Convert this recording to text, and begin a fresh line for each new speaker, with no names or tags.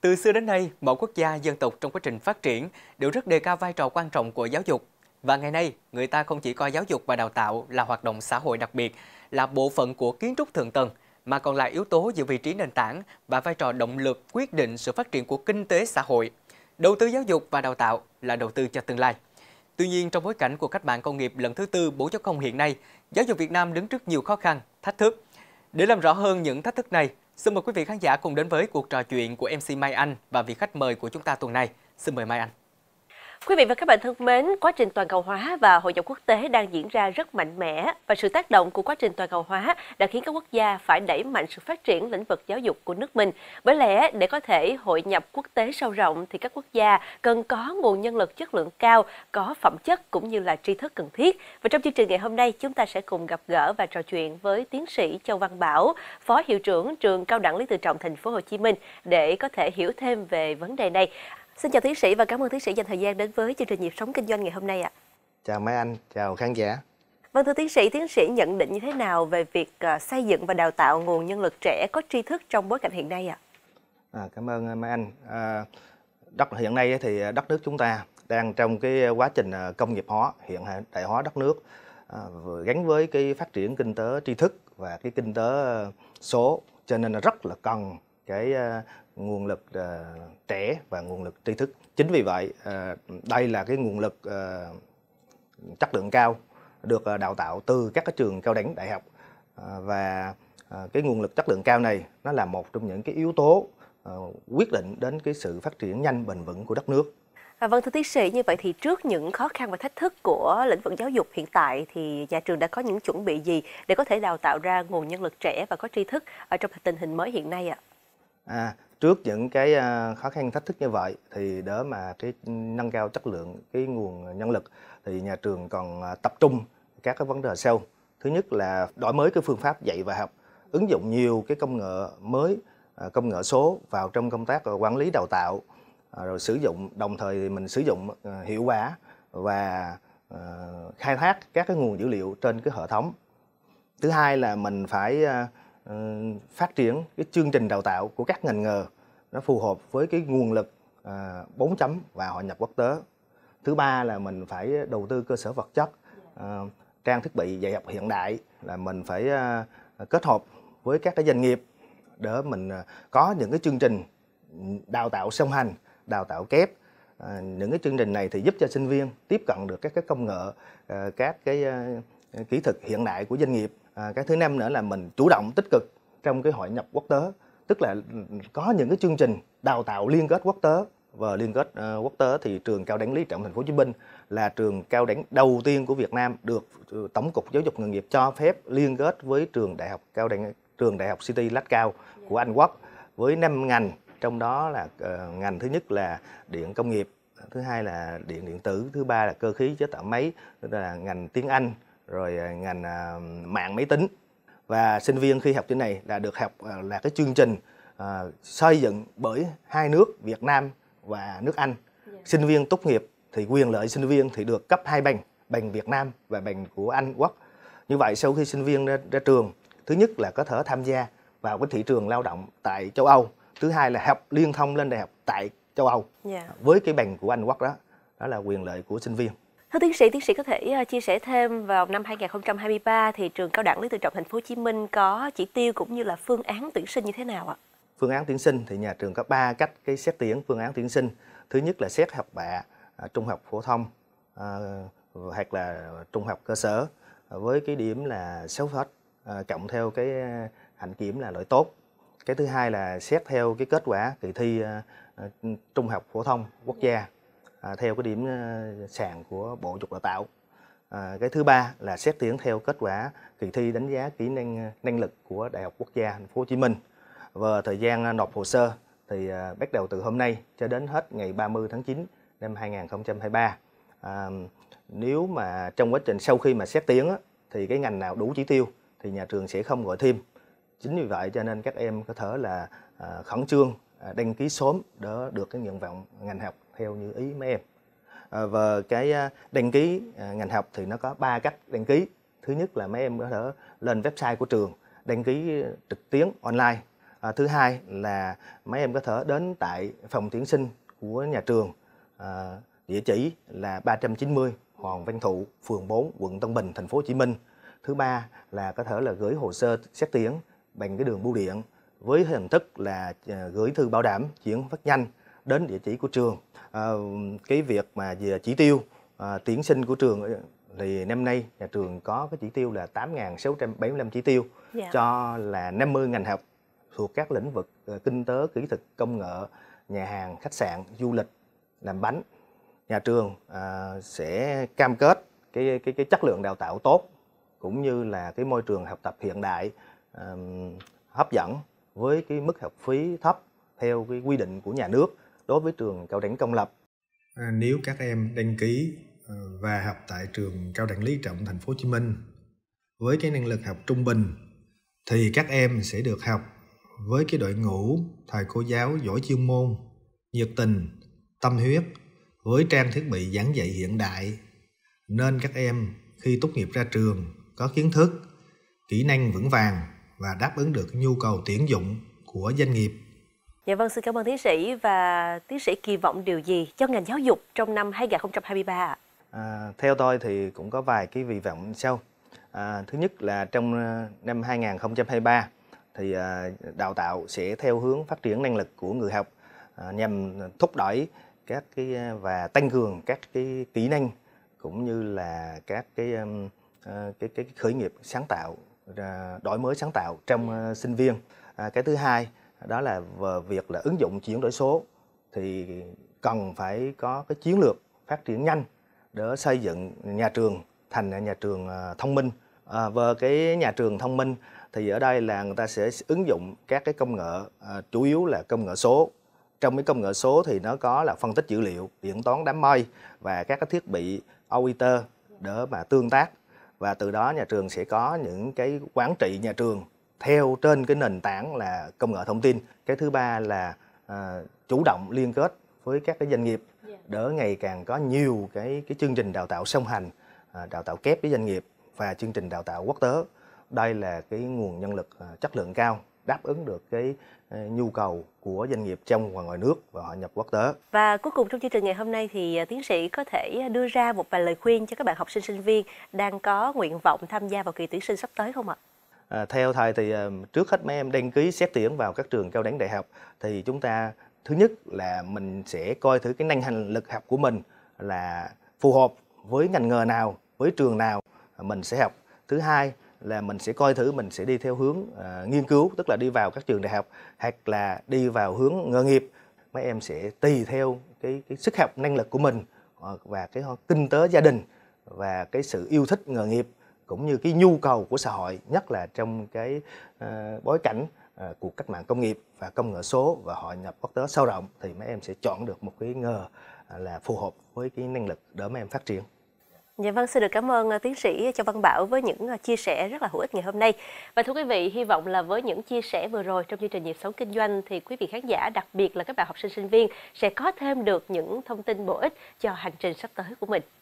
Từ xưa đến nay, mỗi quốc gia, dân tộc trong quá trình phát triển đều rất đề cao vai trò quan trọng của giáo dục. Và ngày nay, người ta không chỉ coi giáo dục và đào tạo là hoạt động xã hội đặc biệt, là bộ phận của kiến trúc thượng tầng, mà còn là yếu tố giữ vị trí nền tảng và vai trò động lực quyết định sự phát triển của kinh tế xã hội. Đầu tư giáo dục và đào tạo là đầu tư cho tương lai. Tuy nhiên, trong bối cảnh của cách mạng công nghiệp lần thứ tư 4.0 hiện nay, giáo dục Việt Nam đứng trước nhiều khó khăn, thách thức. Để làm rõ hơn những thách thức này, Xin mời quý vị khán giả cùng đến với cuộc trò chuyện của MC Mai Anh và vị khách mời của chúng ta tuần này. Xin mời Mai Anh.
Quý vị và các bạn thân mến, quá trình toàn cầu hóa và hội nhập quốc tế đang diễn ra rất mạnh mẽ và sự tác động của quá trình toàn cầu hóa đã khiến các quốc gia phải đẩy mạnh sự phát triển lĩnh vực giáo dục của nước mình. Bởi lẽ để có thể hội nhập quốc tế sâu rộng thì các quốc gia cần có nguồn nhân lực chất lượng cao, có phẩm chất cũng như là tri thức cần thiết. Và trong chương trình ngày hôm nay chúng ta sẽ cùng gặp gỡ và trò chuyện với tiến sĩ Châu Văn Bảo, Phó hiệu trưởng trường Cao đẳng Lý Tự Trọng thành phố Hồ Chí Minh để có thể hiểu thêm về vấn đề này. Xin chào tiến sĩ và cảm ơn tiến sĩ dành thời gian đến với chương trình nhịp sống kinh doanh ngày hôm nay ạ.
Chào mấy anh, chào khán giả.
Vâng thưa tiến sĩ, tiến sĩ nhận định như thế nào về việc à, xây dựng và đào tạo nguồn nhân lực trẻ có tri thức trong bối cảnh hiện nay ạ?
À? cảm ơn à, mấy anh. À, đất hiện nay thì đất nước chúng ta đang trong cái quá trình à, công nghiệp hóa, hiện đại hóa đất nước à, gắn với cái phát triển kinh tế tri thức và cái kinh tế số cho nên là rất là cần cái uh, nguồn lực uh, trẻ và nguồn lực tri thức chính vì vậy uh, đây là cái nguồn lực uh, chất lượng cao được uh, đào tạo từ các cái trường cao đẳng đại học uh, và uh, cái nguồn lực chất lượng cao này nó là một trong những cái yếu tố uh, quyết định đến cái sự phát triển nhanh bền vững của đất nước
À, vâng thưa tiến sĩ, như vậy thì trước những khó khăn và thách thức của lĩnh vực giáo dục hiện tại thì nhà trường đã có những chuẩn bị gì để có thể đào tạo ra nguồn nhân lực trẻ và có tri thức ở trong tình hình mới hiện nay ạ? À?
à, trước những cái à, khó khăn thách thức như vậy thì để mà cái nâng cao chất lượng cái nguồn nhân lực thì nhà trường còn à, tập trung các cái vấn đề sau thứ nhất là đổi mới cái phương pháp dạy và học ứng dụng nhiều cái công nghệ mới à, công nghệ số vào trong công tác quản lý đào tạo rồi sử dụng đồng thời mình sử dụng hiệu quả và khai thác các cái nguồn dữ liệu trên cái hệ thống thứ hai là mình phải Ờ, phát triển cái chương trình đào tạo của các ngành nghề nó phù hợp với cái nguồn lực à, ờ, 4 chấm và hội nhập quốc tế thứ ba là mình phải đầu tư cơ sở vật chất ờ, trang thiết bị dạy học hiện đại là mình phải kết hợp với các cái doanh nghiệp để mình có những cái chương trình đào tạo song hành đào tạo kép những cái chương trình này thì giúp cho sinh viên tiếp cận được các cái công nghệ các cái kỹ thuật hiện đại của doanh nghiệp à, cái thứ năm nữa là mình chủ động tích cực trong cái hội nhập quốc tế tức là ừ, có những cái chương trình đào tạo liên kết quốc tế và liên kết uh, quốc tế thì trường cao đẳng lý trọng thành phố Hồ Chí Minh là trường cao đẳng đầu tiên của Việt Nam được ừ, Tổng cục Giáo dục nghề nghiệp cho phép liên kết với trường đại học cao đẳng trường đại học City Lát Cao của Anh Quốc với năm ngành trong đó là uh, ngành thứ nhất là điện công nghiệp thứ hai là điện điện tử thứ ba là cơ khí chế tạo máy tức là ngành tiếng Anh rồi ờ, ngành ờ, mạng máy tính và sinh viên khi học trên này là được học ờ, là cái chương trình xây dựng bởi hai nước Việt Nam và nước Anh dạ. sinh viên tốt nghiệp thì quyền lợi sinh viên thì được cấp hai bằng bằng Việt Nam và bằng của Anh Quốc như vậy sau khi sinh viên ra, ra trường thứ nhất là có thể tham gia vào cái thị trường lao động tại châu Âu thứ hai là học liên thông lên đại học tại châu Âu yeah. Dạ. với cái bằng của Anh Quốc đó đó là quyền lợi của sinh viên
Thưa tiến sĩ, tiến sĩ có thể ờ, chia sẻ thêm vào năm 2023 thì trường Cao đẳng Lý Tự Trọng Thành phố Hồ Chí Minh có chỉ tiêu cũng như là phương án tuyển sinh như thế nào ạ?
Phương án tuyển sinh thì nhà trường có 3 cách cái xét tuyển phương án tuyển sinh. Thứ nhất là xét học bạ à, trung học phổ thông à, hoặc là trung học cơ sở à, với cái điểm là 6 phết cộng theo cái hạnh kiểm là loại tốt. Cái thứ hai là xét theo cái kết quả kỳ thi trung học phổ thông quốc gia à, theo cái điểm ờ, sàn của Bộ Dục Đào tạo. À, cái thứ ba là xét tuyển theo kết quả kỳ thi đánh giá kỹ năng ờ, năng lực của Đại học Quốc gia Thành phố Hồ Chí Minh và thời gian ờ, nộp hồ sơ thì bắt đầu từ hôm nay cho đến hết ngày 30 tháng 9 năm 2023. À, nếu mà trong quá trình sau khi mà xét tuyển thì cái ngành nào đủ chỉ tiêu thì nhà trường sẽ không gọi thêm. Chính vì vậy cho nên các em có thể là à, khẩn trương à, đăng ký sớm để được cái nguyện vọng ngành học theo như ý mấy em à, và cái à, đăng ký à, ngành học thì nó có ba cách đăng ký thứ nhất là mấy em có thể lên website của trường đăng ký trực tuyến online thứ hai là mấy em có thể đến tại phòng tuyển sinh của nhà trường địa chỉ là 390 Hoàng Văn Thụ, phường 4, quận Tân Bình, thành phố Hồ Chí Minh. Thứ ba là có thể là gửi hồ sơ xét tuyển bằng cái đường bưu điện với hình thức là gửi thư bảo đảm chuyển phát nhanh đến địa chỉ của trường À, cái việc mà về chỉ tiêu à, tuyển sinh của trường ờ, thì năm nay nhà trường có cái chỉ tiêu là 8.675 chỉ tiêu dạ. cho là 50 ngành học thuộc các lĩnh vực ờ, kinh tế, kỹ thuật, công nghệ, nhà hàng, khách sạn, du lịch, làm bánh. Nhà trường à, sẽ cam kết cái cái cái chất lượng đào tạo tốt cũng như là cái môi trường học tập hiện đại à, hấp dẫn với cái mức học phí thấp theo cái quy định của nhà nước đối với trường cao đẳng công lập. À, nếu các em đăng ký ờ, và học tại trường cao đẳng Lý Trọng Thành phố Hồ Chí Minh với cái năng lực học trung bình thì các em sẽ được học với cái đội ngũ thầy cô giáo giỏi chuyên môn, nhiệt tình, tâm huyết với trang thiết bị giảng dạy hiện đại nên các em khi tốt nghiệp ra trường có kiến thức, kỹ năng vững vàng và đáp ứng được nhu cầu tuyển dụng của doanh nghiệp
Dạ vâng, xin cảm ơn tiến sĩ và tiến sĩ kỳ vọng điều gì cho ngành giáo dục trong năm 2023 ạ?
À, theo tôi thì cũng có vài cái kỳ vọng sau. À, thứ nhất là trong ờ, năm 2023 thì à, đào tạo sẽ theo hướng phát triển năng lực của người học à, nhằm thúc đẩy các cái ờ, và tăng cường các cái kỹ năng cũng như là các cái cái cái, cái khởi nghiệp sáng tạo à, đổi mới sáng tạo trong sinh viên. À, cái thứ hai đó là về việc là ứng dụng chuyển đổi số thì cần phải có cái chiến lược phát triển nhanh để xây dựng nhà trường thành nhà trường à, thông minh à, về cái nhà trường thông minh thì ở đây là người ta sẽ ứng dụng các cái công nghệ à, chủ yếu là công nghệ số trong cái công nghệ số thì nó có là phân tích dữ liệu điện toán đám mây và các cái thiết bị OIT để mà tương tác và từ đó nhà trường sẽ có những cái quản trị nhà trường theo trên cái nền tảng là công nghệ thông tin cái thứ ba là à, chủ động liên kết với các cái doanh nghiệp dạ. để ngày càng có nhiều cái cái chương trình đào tạo song hành à, đào tạo kép với doanh nghiệp và chương trình đào tạo quốc tế đây là cái nguồn nhân lực à, chất lượng cao đáp ứng được cái à, nhu cầu của doanh nghiệp trong và ngoài nước và hội nhập quốc tế.
Và cuối cùng trong chương trình ngày hôm nay thì à, tiến sĩ có thể đưa ra một vài lời khuyên cho các bạn học sinh sinh viên đang có nguyện vọng tham gia vào kỳ tuyển sinh sắp tới không ạ?
À, theo thầy thì ờ, trước hết mấy em đăng ký xét tuyển vào các trường cao đẳng đại học thì chúng ta thứ nhất là mình sẽ coi thử cái năng hành lực học của mình là phù hợp với ngành nghề nào, với trường nào mình sẽ học. Thứ hai là mình sẽ coi thử mình sẽ đi theo hướng uh, nghiên cứu tức là đi vào các trường đại học hoặc là đi vào hướng nghề nghiệp mấy em sẽ tùy theo cái, cái sức học năng lực của mình ờ, và cái kinh tế gia đình và cái sự yêu thích nghề nghiệp cũng như cái nhu cầu của xã hội nhất là trong cái uh, bối cảnh uh, cuộc cách mạng công nghiệp và công nghệ số và hội nhập quốc tế sâu rộng thì mấy em sẽ chọn được một cái nghề ờ, là phù hợp với cái năng lực để mấy em phát triển.
Dạ vâng, xin được cảm ơn tiến sĩ Châu Văn Bảo với những chia sẻ rất là hữu ích ngày hôm nay. Và thưa quý vị, hy vọng là với những chia sẻ vừa rồi trong chương trình nhịp sống kinh doanh thì quý vị khán giả, đặc biệt là các bạn học sinh sinh viên sẽ có thêm được những thông tin bổ ích cho hành trình sắp tới của mình.